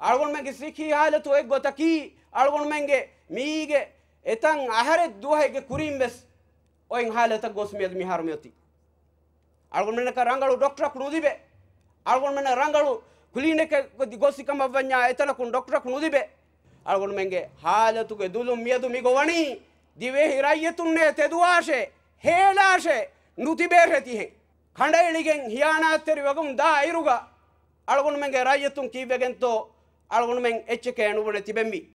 අල්ගොන්මැන්ගේ සිකී හාලතු එක් ගොතකී අල්ගොන්මැන්ගේ මීගේ එතන් අහරෙත් දුවහගේ කුරින් වෙස් ඔයින් හාලතක් ගොස්මියද මිහාරමයොති. අල්ගොන්මෙනක රංගලු ඩොක්ටරක් නොදිබේ අල්ගොන්මෙන රංගලු කුලීනක ගොසිකම වඥා එතනකුන් ඩොක්ටරක් නොදිබේ අල්ගොන්මෙන්ගේ හාලතුගේ දුලුම් මියදු මිගොවනී දිවේ හිරයියතුන්නේ තෙදුවාශේ හේලාශේ නුතිබේරෙතිහෙ. ಖಂಡಳಿಗೆ ಹಿಯಾಣಾತ್ತರಿ ವಗಂ ದಾ ಐರುಗ ಅಳಗುಣ ಮಂಗೆ ರಾಯ್ಯತ್ತು ಕೀವೆಗೆಂತೋ algonmen ecce keenuwone tibemmi